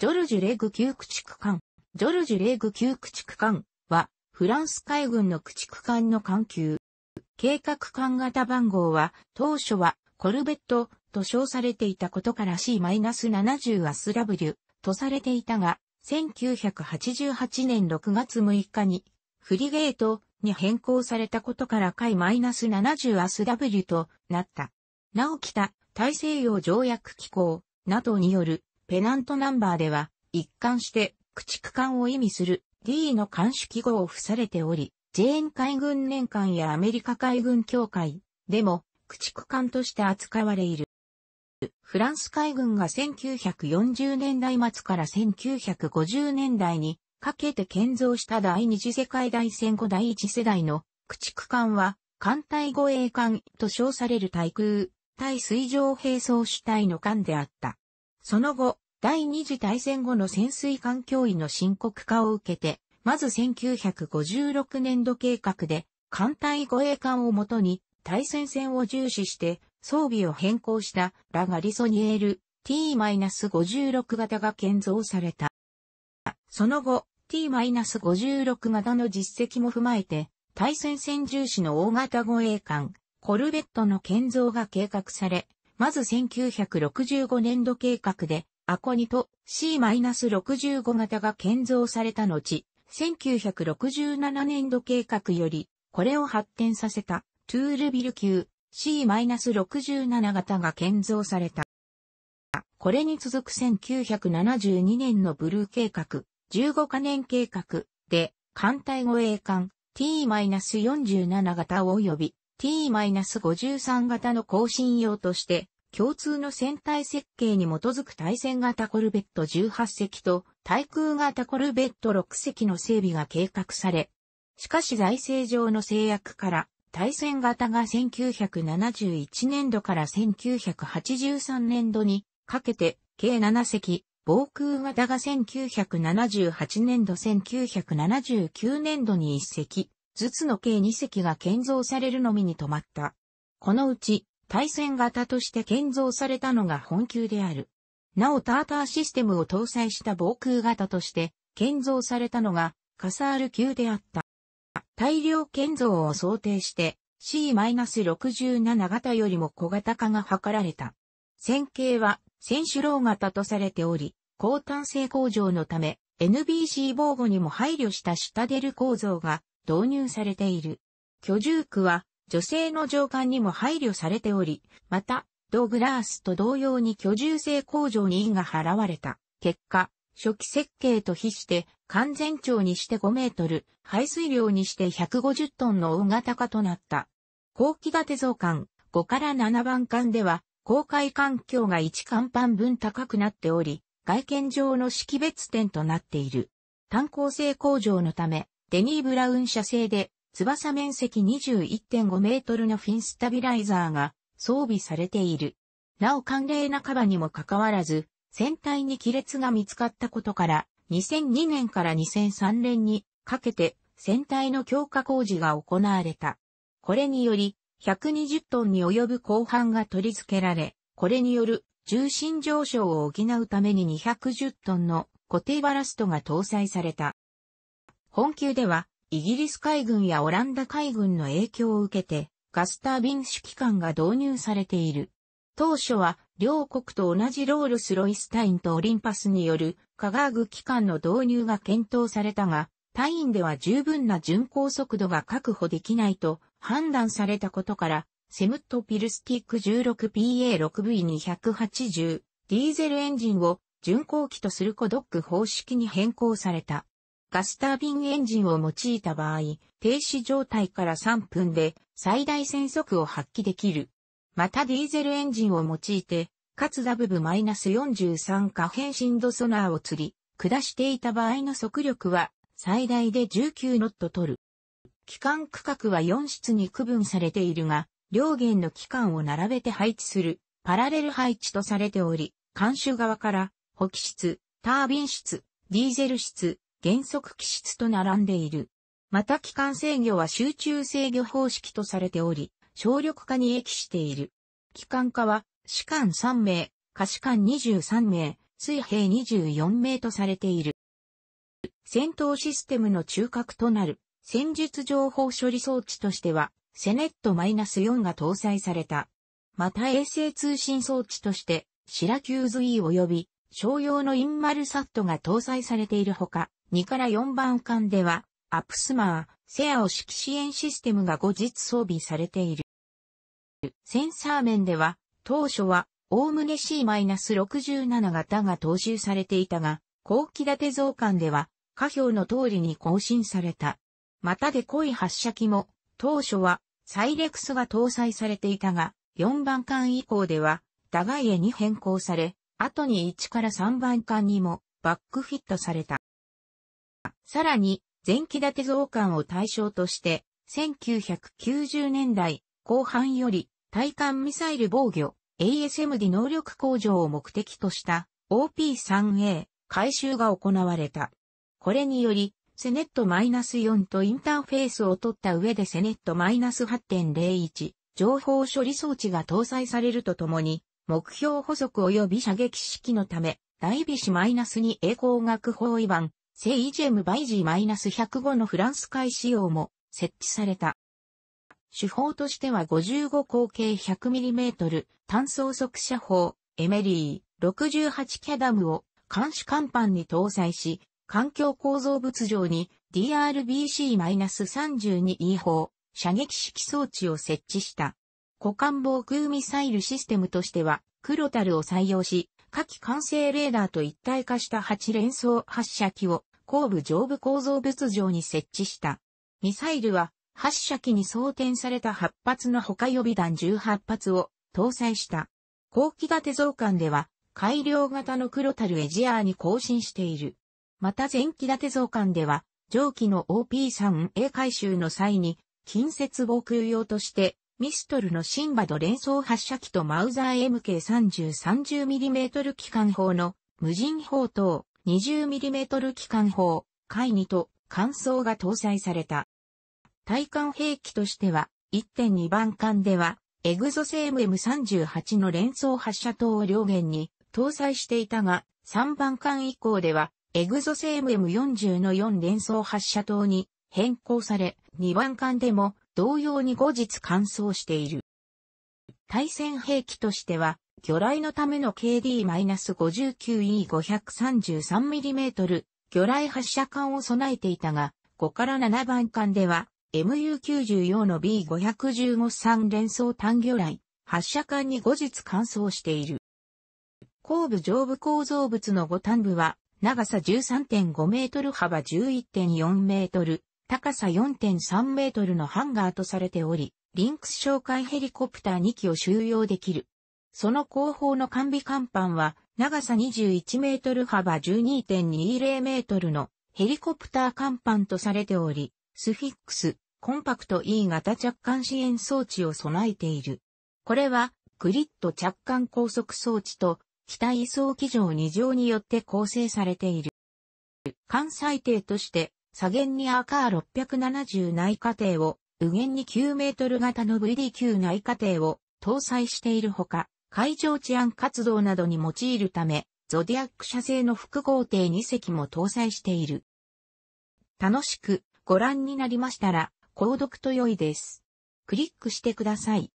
ジョルジュ・レグ旧駆逐艦。ジョルジュ・レグ旧駆逐艦は、フランス海軍の駆逐艦の艦級。計画艦型番号は、当初は、コルベットと称されていたことから C-70 アス W とされていたが、1988年6月6日に、フリゲートに変更されたことから海 -70 アス W となった。なお北、大西洋条約機構、などによるペナントナンバーでは、一貫して、駆逐艦を意味する D の艦視記号を付されており、ジェーン海軍年間やアメリカ海軍協会でも駆逐艦として扱われいる。フランス海軍が1940年代末から1950年代にかけて建造した第二次世界大戦後第一世代の駆逐艦は艦隊護衛艦と称される対空、対水上兵装主体の艦であった。その後、第二次大戦後の潜水艦脅威の深刻化を受けて、まず1956年度計画で、艦隊護衛艦をもとに、対戦線を重視して、装備を変更したラガリソニエル T-56 型が建造された。その後、T-56 型の実績も踏まえて、対戦線重視の大型護衛艦、コルベットの建造が計画され、まず1965年度計画で、アコニト C-65 型が建造された後、1967年度計画より、これを発展させたトゥールビル級 C-67 型が建造された。これに続く1972年のブルー計画、15カ年計画で、艦隊護衛艦 T-47 型及び T-53 型の更新用として共通の船体設計に基づく対戦型コルベット18隻と対空型コルベット6隻の整備が計画され、しかし財政上の制約から対戦型が1971年度から1983年度にかけて計7隻、防空型が1978年度1979年度に1隻、ずつの計2隻が建造されるのみに止まった。このうち、対戦型として建造されたのが本級である。なおターターシステムを搭載した防空型として建造されたのがカサール級であった。大量建造を想定して C-67 型よりも小型化が図られた。線形は選手ー型とされており、高単性向上のため NBC 防護にも配慮したシタデル構造が導入されている。居住区は女性の上官にも配慮されており、また、ドグラースと同様に居住性向上に因が払われた。結果、初期設計と比して、完全長にして5メートル、排水量にして150トンの大型化となった。後期建て増管、5から7番館では、公開環境が1甲板分高くなっており、外見上の識別点となっている。炭鉱性工場のため、デニー・ブラウン社製で翼面積21.5メートルのフィンスタビライザーが装備されている。なお寒冷半ばにもかかわらず、船体に亀裂が見つかったことから、2002年から2003年にかけて船体の強化工事が行われた。これにより、120トンに及ぶ後半が取り付けられ、これによる重心上昇を補うために210トンの固定バラストが搭載された。本級ではイギリス海軍やオランダ海軍の影響を受けて、ガスタービン機関が導入されている。当初は、両国と同じロールス・ロイスタインとオリンパスによる科学機関の導入が検討されたが、タインでは十分な巡航速度が確保できないと判断されたことから、セムットピルスティック 16PA6V280 ディーゼルエンジンを巡航機とするコドック方式に変更された。ガスタービンエンジンを用いた場合、停止状態から3分で最大戦速を発揮できる。またディーゼルエンジンを用いて、かつダブブ -43 可変振動ソナーを釣り、下していた場合の速力は最大で19ノット取る。機関区画は4室に区分されているが、両弦の機関を並べて配置する、パラレル配置とされており、監修側から、補機室、タービン室、ディーゼル室、原則機質と並んでいる。また機関制御は集中制御方式とされており、省力化に益している。機関化は、士官3名、下士官23名、水兵24名とされている。戦闘システムの中核となる戦術情報処理装置としては、セネット -4 が搭載された。また衛星通信装置として、シラキューズ E 及び、商用のインマルサットが搭載されているほか、2から4番間では、アップスマー、セアオ式支援システムが後日装備されている。センサー面では、当初は、おおむね C-67 型が踏襲されていたが、後期立て増刊では、下表の通りに更新された。またで濃い発射機も、当初は、サイレクスが搭載されていたが、4番間以降では、ダガイエに変更され、後に1から3番間にもバックフィットされた。さらに、前期建て増刊を対象として、1990年代後半より、対艦ミサイル防御、ASMD 能力向上を目的とした OP3A 改修が行われた。これにより、セネット -4 とインターフェースを取った上でセネット -8.01 情報処理装置が搭載されるとともに、目標補足及び射撃式のため、大微子 -2 栄光学法違反セイジェムバイジー -105 のフランス海仕様も設置された。手法としては55口径 100mm 単装速射砲エメリー68キャダムを監視甲板に搭載し、環境構造物上に DRBC-32E 砲射撃式装置を設置した。股間防空ミサイルシステムとしては黒樽を採用し、下記完成レーダーと一体化した8連装発射機を後部上部構造物上に設置した。ミサイルは発射機に装填された8発の他予備弾18発を搭載した。後期型増艦では改良型の黒タルエジアーに更新している。また前期立て増艦では、上記の OP3A 回収の際に、近接防空用として、ミストルのシンバド連装発射機とマウザー MK3030mm 機関砲の無人砲等、20mm 機関砲、海2と艦装が搭載された。対艦兵器としては、1.2番艦では、エグゾセーム M38 の連装発射塔を両舷に搭載していたが、3番艦以降では、エグゾセーム M40 の4連装発射塔に変更され、2番艦でも同様に後日乾燥している。対戦兵器としては、魚雷のための KD-59E533mm 魚雷発射管を備えていたが、5から7番艦では、MU94 の B515-3 連装単魚雷、発射管に後日乾燥している。後部上部構造物の5端部は、長さ13.5メートル幅11.4メートル、高さ4.3メートルのハンガーとされており、リンクス紹介ヘリコプター2機を収容できる。その後方の完備甲板は、長さ21メートル幅12.20メートルのヘリコプター甲板とされており、スフィックス、コンパクト E 型着艦支援装置を備えている。これは、グリッド着艦高速装置と、機体移送機上2乗によって構成されている。艦載艇として、左舷に赤670内過程を、右舷に9メートル型の VD9 内過程を搭載しているほか、海上治安活動などに用いるため、ゾディアック社製の複合艇2隻も搭載している。楽しくご覧になりましたら、購読と良いです。クリックしてください。